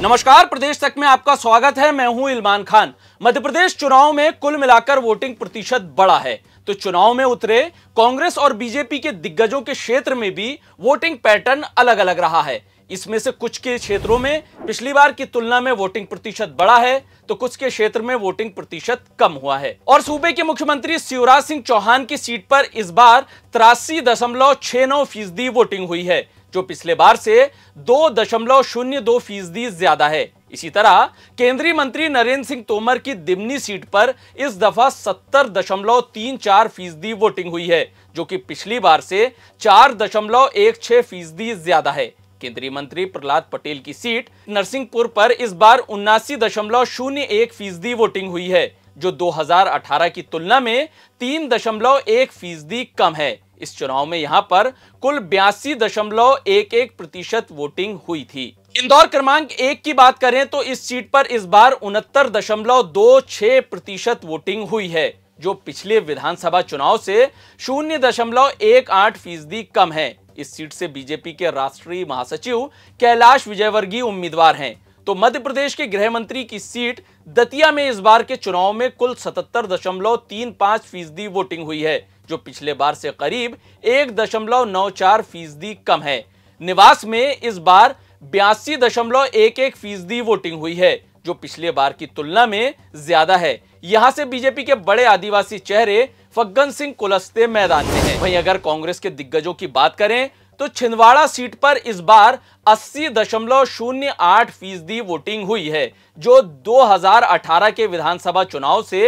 नमस्कार प्रदेश तक में आपका स्वागत है मैं हूं इलमान खान मध्य प्रदेश चुनाव में कुल मिलाकर वोटिंग प्रतिशत बड़ा है तो चुनाव में उतरे कांग्रेस और बीजेपी के दिग्गजों के क्षेत्र में भी वोटिंग पैटर्न अलग अलग रहा है इसमें से कुछ के क्षेत्रों में पिछली बार की तुलना में वोटिंग प्रतिशत बड़ा है तो कुछ के क्षेत्र में वोटिंग प्रतिशत कम हुआ है और सूबे के मुख्यमंत्री शिवराज सिंह चौहान की सीट पर इस बार तिरासी दशमलव छह नौ फीसदी वोटिंग हुई है जो पिछले बार से दो दशमलव शून्य दो फीसदी ज्यादा है इसी तरह केंद्रीय मंत्री नरेंद्र सिंह तोमर की दिमनी सीट पर इस दफा सत्तर दशमलव तीन चार फीसदी वोटिंग हुई है जो कि पिछली बार से चार दशमलव एक छह फीसदी ज्यादा है केंद्रीय मंत्री प्रहलाद पटेल की सीट नरसिंहपुर पर इस बार उन्नासी दशमलव शून्य एक फीसदी वोटिंग हुई है जो 2018 की तुलना में तीन दशमलव एक फीसदी कम है इस चुनाव में यहाँ पर कुल बयासी दशमलव एक एक प्रतिशत वोटिंग हुई थी इंदौर क्रमांक एक की बात करें तो इस सीट पर इस बार उनहत्तर दशमलव दो छह प्रतिशत वोटिंग हुई है जो पिछले विधानसभा चुनाव से शून्य दशमलव एक आठ फीसदी कम है इस सीट से बीजेपी के राष्ट्रीय महासचिव कैलाश विजयवर्गीय उम्मीदवार हैं तो मध्य प्रदेश के गृह मंत्री की सीट दतिया में इस बार के चुनाव में कुल सतहत्तर दशमलव तीन पांच फीसदी वोटिंग हुई है जो पिछले बार से करीब एक दशमलव नौ चार फीसदी कम है निवास में इस बार बयासी दशमलव एक एक फीसदी वोटिंग हुई है जो पिछले बार की तुलना में ज्यादा है यहाँ से बीजेपी के बड़े आदिवासी चेहरे फग्गन सिंह कुलस्ते मैदान में हैं। वहीं अगर कांग्रेस के दिग्गजों की बात करें तो छिंदवाड़ा सीट पर इस बार अस्सी दशमलव शून्य आठ फीसदी वोटिंग हुई है जो 2018 के विधानसभा चुनाव से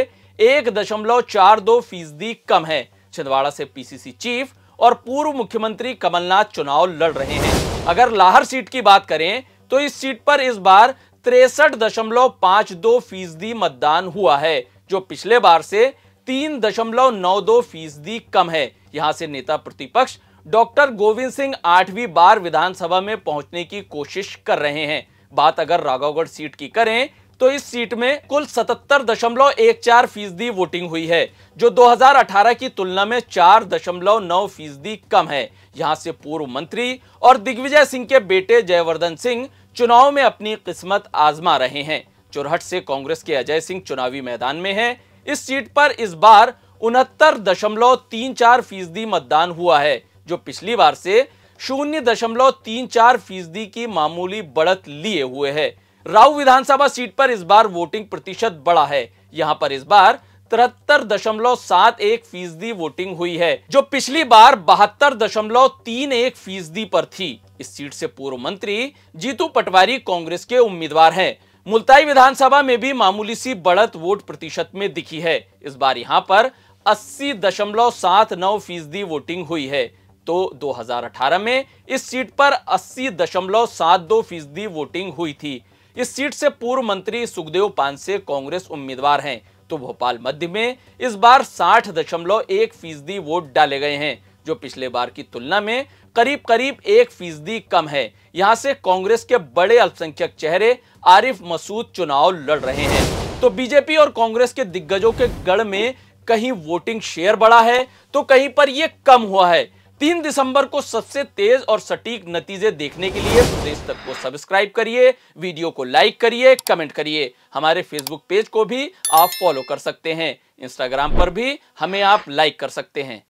एक दशमलव चार दो फीसदी कम है छिंदवाड़ा से पीसीसी चीफ और पूर्व मुख्यमंत्री कमलनाथ चुनाव लड़ रहे हैं अगर लाहर सीट की बात करें तो इस सीट पर इस बार तिरसठ दशमलव पांच दो फीसदी मतदान हुआ है जो पिछले बार से तीन दशमलव नौ दो फीसदी कम है यहां से नेता प्रतिपक्ष डॉक्टर गोविंद सिंह आठवीं बार विधानसभा में पहुंचने की कोशिश कर रहे हैं बात अगर राघवगढ़ सीट की करें तो इस सीट में कुल सतहत्तर दशमलव एक चार फीसदी वोटिंग हुई है जो 2018 की तुलना में चार दशमलव नौ फीसदी कम है यहां से पूर्व मंत्री और दिग्विजय सिंह के बेटे जयवर्धन सिंह चुनाव में अपनी किस्मत आजमा रहे हैं चुरहट से कांग्रेस के अजय सिंह चुनावी मैदान में हैं इस सीट पर इस बार उनहत्तर दशमलव तीन चार फीसदी मतदान हुआ है जो पिछली बार से शून्य दशमलव तीन चार फीसदी की मामूली बढ़त लिए हुए है राव विधानसभा सीट पर इस बार वोटिंग प्रतिशत बढ़ा है यहाँ पर इस बार तिहत्तर दशमलव सात एक फीसदी वोटिंग हुई है जो पिछली बार बहत्तर दशमलव तीन एक फीसदी पर थी इस सीट से पूर्व मंत्री जीतू पटवारी कांग्रेस के उम्मीदवार हैं मुल्ताई विधानसभा में भी मामूली सी बढ़त वोट प्रतिशत में दिखी है इस बार यहां पर अस्सी दशमलव सात नौ फीसदी वोटिंग हुई है तो 2018 में इस सीट पर अस्सी दशमलव सात दो फीसदी वोटिंग हुई थी इस सीट से पूर्व मंत्री सुखदेव पानसे कांग्रेस उम्मीदवार हैं तो भोपाल मध्य में इस बार साठ दशमलव एक फीसदी वोट डाले गए हैं जो पिछले बार की तुलना में करीब करीब एक फीसदी कम है यहाँ से कांग्रेस के बड़े अल्पसंख्यक चेहरे आरिफ मसूद चुनाव लड़ रहे हैं तो बीजेपी और कांग्रेस के दिग्गजों के गढ़ में कहीं वोटिंग शेयर बढ़ा है तो कहीं पर यह कम हुआ है तीन दिसंबर को सबसे तेज और सटीक नतीजे देखने के लिए प्रदेश तक को सब्सक्राइब करिए वीडियो को लाइक करिए कमेंट करिए हमारे फेसबुक पेज को भी आप फॉलो कर सकते हैं इंस्टाग्राम पर भी हमें आप लाइक कर सकते हैं